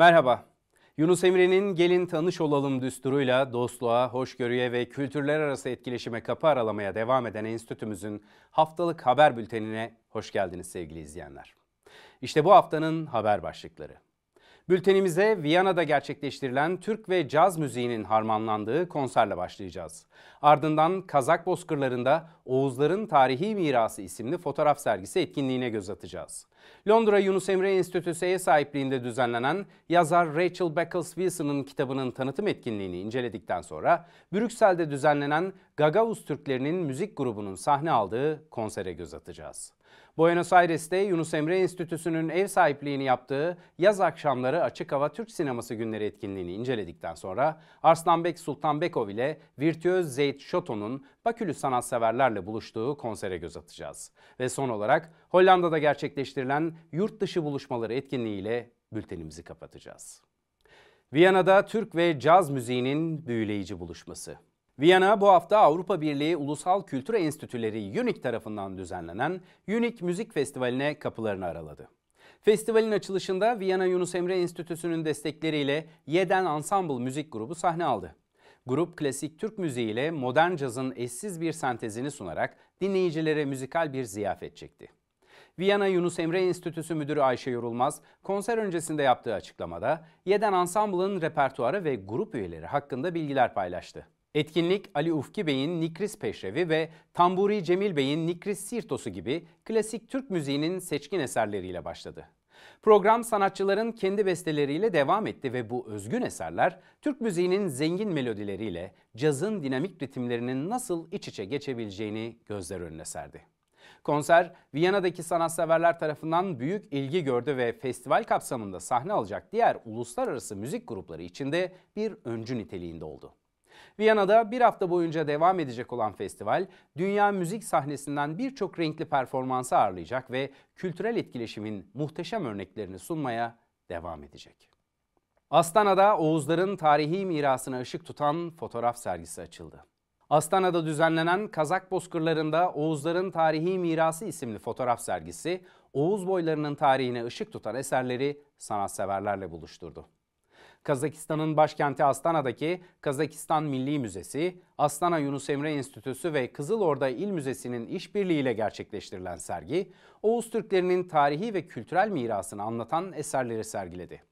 Merhaba. Yunus Emre'nin Gelin Tanış Olalım düsturuyla dostluğa, hoşgörüye ve kültürler arası etkileşime kapı aralamaya devam eden enstitümüzün haftalık haber bültenine hoş geldiniz sevgili izleyenler. İşte bu haftanın haber başlıkları. Bültenimize Viyana'da gerçekleştirilen Türk ve caz müziğinin harmanlandığı konserle başlayacağız. Ardından Kazak Bozkırlarında Oğuzların Tarihi Mirası isimli fotoğraf sergisi etkinliğine göz atacağız. Londra Yunus Emre Enstitüsü sahipliğinde düzenlenen yazar Rachel Beckles Wilson'ın kitabının tanıtım etkinliğini inceledikten sonra Brüksel'de düzenlenen Gagavuz Türklerinin müzik grubunun sahne aldığı konsere göz atacağız. Buenos Aires'te Yunus Emre Enstitüsü'nün ev sahipliğini yaptığı Yaz Akşamları Açık Hava Türk Sineması Günleri etkinliğini inceledikten sonra Arslanbek Sultanbekov ile virtüöz Zeyt Şoto'nun Bakülü sanatseverlerle buluştuğu konsere göz atacağız. Ve son olarak Hollanda'da gerçekleştirilen yurt dışı buluşmaları etkinliğiyle bültenimizi kapatacağız. Viyana'da Türk ve caz müziğinin büyüleyici buluşması. Viyana bu hafta Avrupa Birliği Ulusal Kültür Enstitüleri UNIK tarafından düzenlenen UNIK Müzik Festivali'ne kapılarını araladı. Festivalin açılışında Viyana Yunus Emre Enstitüsü'nün destekleriyle Yeden Ensemble müzik grubu sahne aldı. Grup klasik Türk müziği ile modern cazın eşsiz bir sentezini sunarak dinleyicilere müzikal bir ziyafet çekti. Viyana Yunus Emre Enstitüsü Müdürü Ayşe Yorulmaz, konser öncesinde yaptığı açıklamada Yeden Ensemble'ın repertuarı ve grup üyeleri hakkında bilgiler paylaştı. Etkinlik Ali Ufki Bey'in Nikris Peşrevi ve Tamburi Cemil Bey'in Nikris Sirtosu gibi klasik Türk müziğinin seçkin eserleriyle başladı. Program sanatçıların kendi besteleriyle devam etti ve bu özgün eserler Türk müziğinin zengin melodileriyle cazın dinamik ritimlerinin nasıl iç içe geçebileceğini gözler önüne serdi. Konser Viyana'daki sanatseverler tarafından büyük ilgi gördü ve festival kapsamında sahne alacak diğer uluslararası müzik grupları içinde bir öncü niteliğinde oldu. Viyana'da bir hafta boyunca devam edecek olan festival, dünya müzik sahnesinden birçok renkli performansı ağırlayacak ve kültürel etkileşimin muhteşem örneklerini sunmaya devam edecek. Astana'da Oğuzların tarihi mirasına ışık tutan fotoğraf sergisi açıldı. Astana'da düzenlenen Kazak Bozkırlarında Oğuzların Tarihi Mirası isimli fotoğraf sergisi, Oğuz boylarının tarihine ışık tutan eserleri sanatseverlerle buluşturdu. Kazakistan'ın başkenti Astana'daki Kazakistan Milli Müzesi, Astana Yunus Emre Enstitüsü ve Kızıl Orda İl Müzesi'nin işbirliğiyle gerçekleştirilen sergi, Oğuz Türklerinin tarihi ve kültürel mirasını anlatan eserleri sergiledi.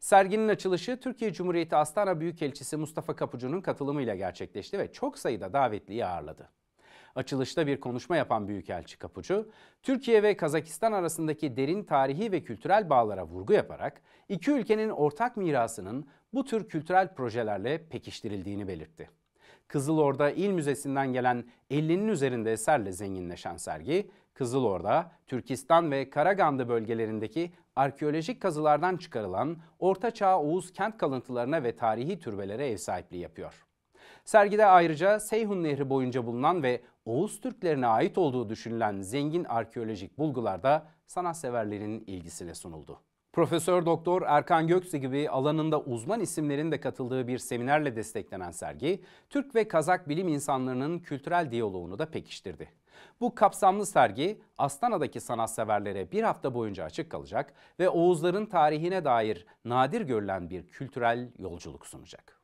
Serginin açılışı Türkiye Cumhuriyeti Astana Büyükelçisi Mustafa Kapucu'nun katılımıyla gerçekleşti ve çok sayıda davetliyi ağırladı. Açılışta bir konuşma yapan Büyükelçi Kapucu, Türkiye ve Kazakistan arasındaki derin tarihi ve kültürel bağlara vurgu yaparak iki ülkenin ortak mirasının bu tür kültürel projelerle pekiştirildiğini belirtti. Kızılorda İl Müzesi'nden gelen 50'nin üzerinde eserle zenginleşen sergi, Kızılorda, Türkistan ve Karagandı bölgelerindeki arkeolojik kazılardan çıkarılan Orta Çağ Oğuz kent kalıntılarına ve tarihi türbelere ev sahipliği yapıyor. Sergide ayrıca Seyhun Nehri boyunca bulunan ve Oğuz Türklerine ait olduğu düşünülen zengin arkeolojik bulgular da sanatseverlerin ilgisine sunuldu. Profesör Doktor Erkan Göksu gibi alanında uzman isimlerin de katıldığı bir seminerle desteklenen sergi, Türk ve Kazak bilim insanlarının kültürel diyaloğunu da pekiştirdi. Bu kapsamlı sergi Astana'daki sanatseverlere bir hafta boyunca açık kalacak ve Oğuzların tarihine dair nadir görülen bir kültürel yolculuk sunacak.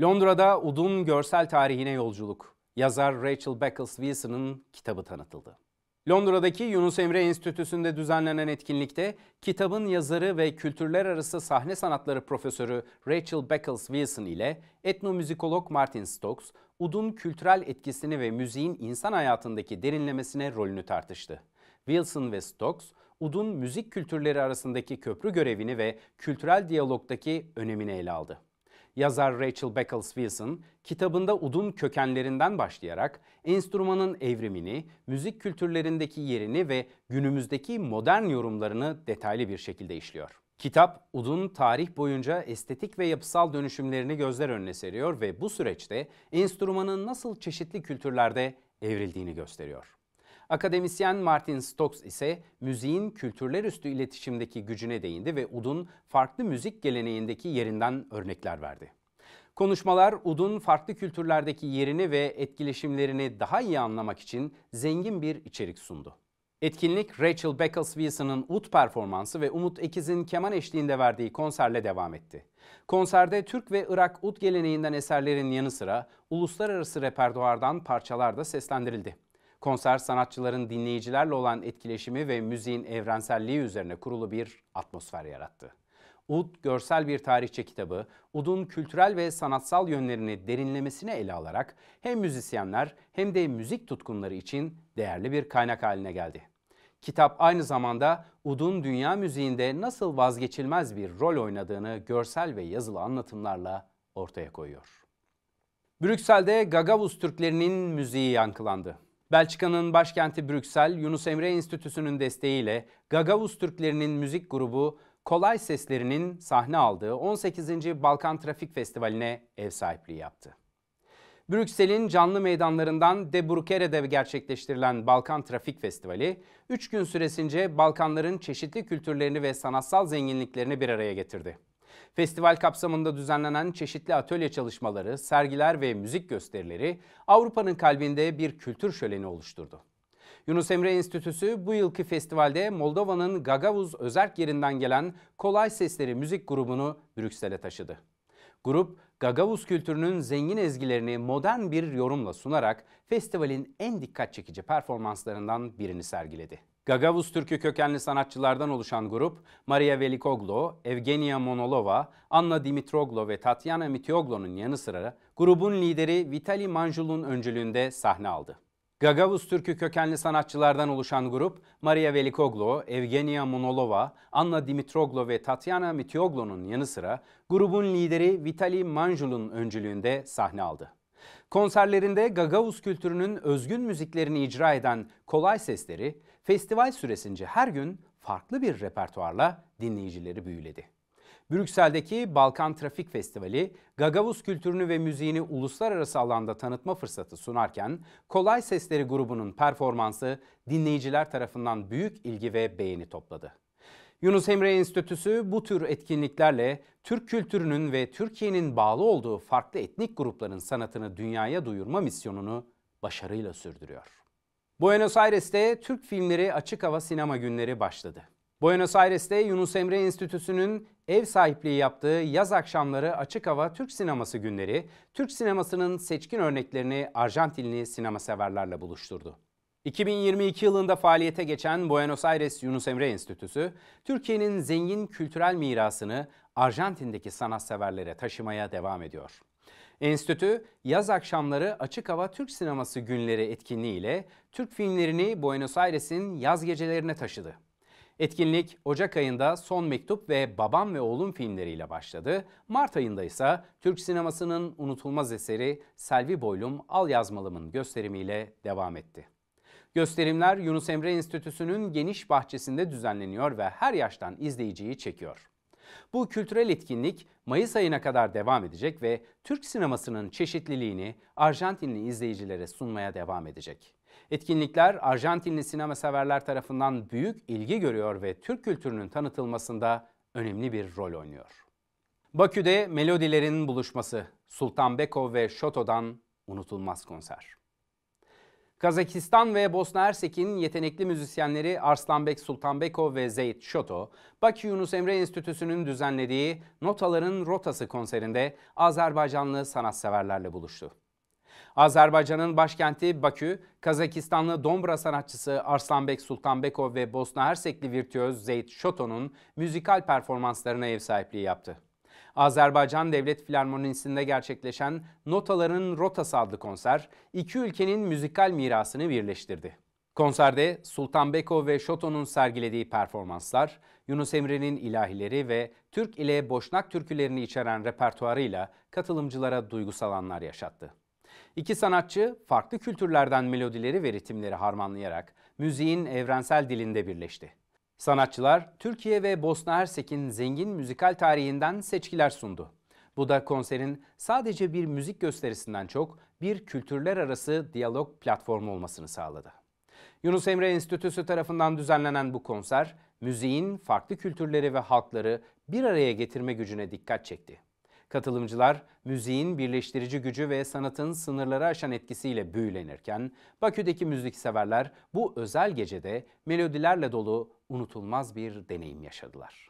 Londra'da Ud'un görsel tarihine yolculuk. Yazar Rachel Beckles Wilson'ın kitabı tanıtıldı. Londra'daki Yunus Emre Enstitüsü'nde düzenlenen etkinlikte kitabın yazarı ve kültürler arası sahne sanatları profesörü Rachel Beckles Wilson ile etnomüzikolog Martin Stokes, Ud'un kültürel etkisini ve müziğin insan hayatındaki derinlemesine rolünü tartıştı. Wilson ve Stokes, Ud'un müzik kültürleri arasındaki köprü görevini ve kültürel diyalogdaki önemini ele aldı. Yazar Rachel Beckles Wilson kitabında udun kökenlerinden başlayarak enstrümanın evrimini, müzik kültürlerindeki yerini ve günümüzdeki modern yorumlarını detaylı bir şekilde işliyor. Kitap, udun tarih boyunca estetik ve yapısal dönüşümlerini gözler önüne seriyor ve bu süreçte enstrümanın nasıl çeşitli kültürlerde evrildiğini gösteriyor. Akademisyen Martin Stokes ise müziğin kültürler üstü iletişimdeki gücüne değindi ve udun farklı müzik geleneğindeki yerinden örnekler verdi. Konuşmalar udun farklı kültürlerdeki yerini ve etkileşimlerini daha iyi anlamak için zengin bir içerik sundu. Etkinlik Rachel Beckles Wilson'ın Ud performansı ve Umut Ekiz'in keman eşliğinde verdiği konserle devam etti. Konserde Türk ve Irak Ud geleneğinden eserlerin yanı sıra uluslararası repertuardan parçalar da seslendirildi. Konser sanatçıların dinleyicilerle olan etkileşimi ve müziğin evrenselliği üzerine kurulu bir atmosfer yarattı. Ud Görsel Bir Tarihçe kitabı, Ud'un kültürel ve sanatsal yönlerini derinlemesine ele alarak hem müzisyenler hem de müzik tutkunları için değerli bir kaynak haline geldi. Kitap aynı zamanda Ud'un dünya müziğinde nasıl vazgeçilmez bir rol oynadığını görsel ve yazılı anlatımlarla ortaya koyuyor. Brüksel'de Gagavuz Türklerinin müziği yankılandı. Belçika'nın başkenti Brüksel, Yunus Emre Enstitüsü'nün desteğiyle Gagavuz Türklerinin müzik grubu Kolay Seslerinin sahne aldığı 18. Balkan Trafik Festivali'ne ev sahipliği yaptı. Brüksel'in canlı meydanlarından De Brukere'de gerçekleştirilen Balkan Trafik Festivali, 3 gün süresince Balkanların çeşitli kültürlerini ve sanatsal zenginliklerini bir araya getirdi. Festival kapsamında düzenlenen çeşitli atölye çalışmaları, sergiler ve müzik gösterileri Avrupa'nın kalbinde bir kültür şöleni oluşturdu. Yunus Emre Enstitüsü bu yılki festivalde Moldova'nın Gagavuz özerk yerinden gelen Kolay Sesleri müzik grubunu Brüksel'e taşıdı. Grup, Gagavuz kültürünün zengin ezgilerini modern bir yorumla sunarak festivalin en dikkat çekici performanslarından birini sergiledi. Gagavuz Türkü kökenli sanatçılardan oluşan grup Maria Velikoglu, Evgenia Monolova, Anna Dimitroglo ve Tatiana Mitioglo'nun yanı sıra grubun lideri Vitali Manjul'un öncülüğünde sahne aldı. Gagavuz Türkü kökenli sanatçılardan oluşan grup Maria Velikoglu, Evgenia Monolova, Anna Dimitroglo ve Tatyana Mitioglo'nun yanı sıra grubun lideri Vitali Manjul'un öncülüğünde sahne aldı. Konserlerinde Gagavuz kültürünün özgün müziklerini icra eden Kolay Sesleri, festival süresince her gün farklı bir repertuarla dinleyicileri büyüledi. Brüksel'deki Balkan Trafik Festivali, Gagavuz kültürünü ve müziğini uluslararası alanda tanıtma fırsatı sunarken, Kolay Sesleri grubunun performansı dinleyiciler tarafından büyük ilgi ve beğeni topladı. Yunus Emre Enstitüsü bu tür etkinliklerle Türk kültürünün ve Türkiye'nin bağlı olduğu farklı etnik grupların sanatını dünyaya duyurma misyonunu başarıyla sürdürüyor. Buenos Aires'te Türk filmleri açık hava sinema günleri başladı. Buenos Aires'te Yunus Emre Enstitüsü'nün ev sahipliği yaptığı yaz akşamları açık hava Türk sineması günleri, Türk sinemasının seçkin örneklerini Arjantinli sinema severlerle buluşturdu. 2022 yılında faaliyete geçen Buenos Aires Yunus Emre Enstitüsü, Türkiye'nin zengin kültürel mirasını Arjantin'deki sanatseverlere taşımaya devam ediyor. Enstitü, yaz akşamları açık hava Türk sineması günleri etkinliğiyle Türk filmlerini Buenos Aires'in yaz gecelerine taşıdı. Etkinlik Ocak ayında Son Mektup ve Babam ve Oğlum filmleriyle başladı. Mart ayında ise Türk sinemasının unutulmaz eseri Selvi Boylum Al Yazmalım'ın gösterimiyle devam etti. Gösterimler Yunus Emre Enstitüsü'nün geniş bahçesinde düzenleniyor ve her yaştan izleyiciyi çekiyor. Bu kültürel etkinlik Mayıs ayına kadar devam edecek ve Türk sinemasının çeşitliliğini Arjantinli izleyicilere sunmaya devam edecek. Etkinlikler Arjantinli sinema severler tarafından büyük ilgi görüyor ve Türk kültürünün tanıtılmasında önemli bir rol oynuyor. Bakü'de melodilerin buluşması Sultan Beko ve Şoto'dan unutulmaz konser. Kazakistan ve Bosna Hersek'in yetenekli müzisyenleri Arslanbek Sultanbekov ve Zeyt Şoto, Bakü Yunus Emre Enstitüsü'nün düzenlediği Notaların Rotası konserinde Azerbaycanlı sanatseverlerle buluştu. Azerbaycan'ın başkenti Bakü, Kazakistanlı Dombra sanatçısı Arslanbek Sultanbekov ve Bosna Hersekli virtüöz Zeyt Şoto'nun müzikal performanslarına ev sahipliği yaptı. Azerbaycan Devlet Filarmonisi'nde gerçekleşen Notaların Rotası adlı konser iki ülkenin müzikal mirasını birleştirdi. Konserde Sultan Beko ve Şoto'nun sergilediği performanslar, Yunus Emre'nin ilahileri ve Türk ile Boşnak türkülerini içeren repertuarıyla katılımcılara duygusal anlar yaşattı. İki sanatçı farklı kültürlerden melodileri ve ritimleri harmanlayarak müziğin evrensel dilinde birleşti. Sanatçılar Türkiye ve Bosna Hersek'in zengin müzikal tarihinden seçkiler sundu. Bu da konserin sadece bir müzik gösterisinden çok bir kültürler arası diyalog platformu olmasını sağladı. Yunus Emre Enstitüsü tarafından düzenlenen bu konser, müziğin farklı kültürleri ve halkları bir araya getirme gücüne dikkat çekti. Katılımcılar müziğin birleştirici gücü ve sanatın sınırları aşan etkisiyle büyülenirken Bakü'deki müzikseverler bu özel gecede melodilerle dolu unutulmaz bir deneyim yaşadılar.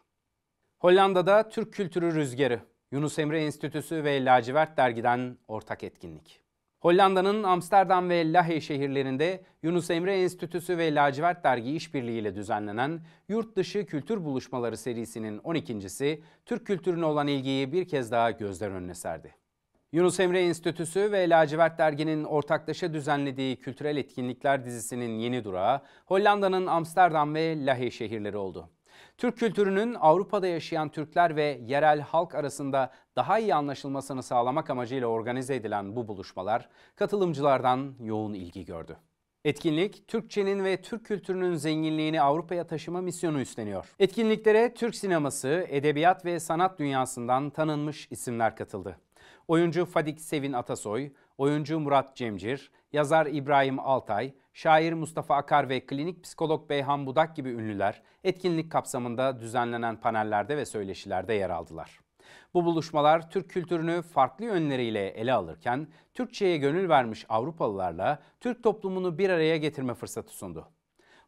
Hollanda'da Türk kültürü rüzgarı, Yunus Emre Enstitüsü ve Lacivert dergiden ortak etkinlik. Hollanda'nın Amsterdam ve Lahey şehirlerinde Yunus Emre Enstitüsü ve Lacivert Dergi işbirliğiyle düzenlenen Yurt Dışı Kültür Buluşmaları serisinin 12.si Türk kültürüne olan ilgiyi bir kez daha gözler önüne serdi. Yunus Emre Enstitüsü ve Lacivert Dergi'nin ortaklaşa düzenlediği kültürel etkinlikler dizisinin yeni durağı Hollanda'nın Amsterdam ve Lahey şehirleri oldu. Türk kültürünün Avrupa'da yaşayan Türkler ve yerel halk arasında daha iyi anlaşılmasını sağlamak amacıyla organize edilen bu buluşmalar katılımcılardan yoğun ilgi gördü. Etkinlik, Türkçenin ve Türk kültürünün zenginliğini Avrupa'ya taşıma misyonu üstleniyor. Etkinliklere Türk sineması, edebiyat ve sanat dünyasından tanınmış isimler katıldı. Oyuncu Fadik Sevin Atasoy, oyuncu Murat Cemcir, yazar İbrahim Altay, şair Mustafa Akar ve klinik psikolog Beyhan Budak gibi ünlüler etkinlik kapsamında düzenlenen panellerde ve söyleşilerde yer aldılar. Bu buluşmalar Türk kültürünü farklı yönleriyle ele alırken Türkçeye gönül vermiş Avrupalılarla Türk toplumunu bir araya getirme fırsatı sundu.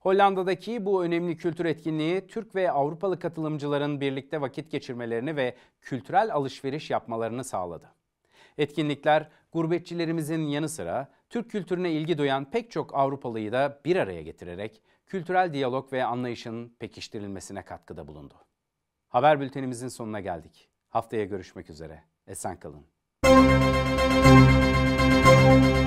Hollanda'daki bu önemli kültür etkinliği Türk ve Avrupalı katılımcıların birlikte vakit geçirmelerini ve kültürel alışveriş yapmalarını sağladı. Etkinlikler gurbetçilerimizin yanı sıra Türk kültürüne ilgi duyan pek çok Avrupalıyı da bir araya getirerek kültürel diyalog ve anlayışın pekiştirilmesine katkıda bulundu. Haber bültenimizin sonuna geldik. Haftaya görüşmek üzere. Esen kalın. Müzik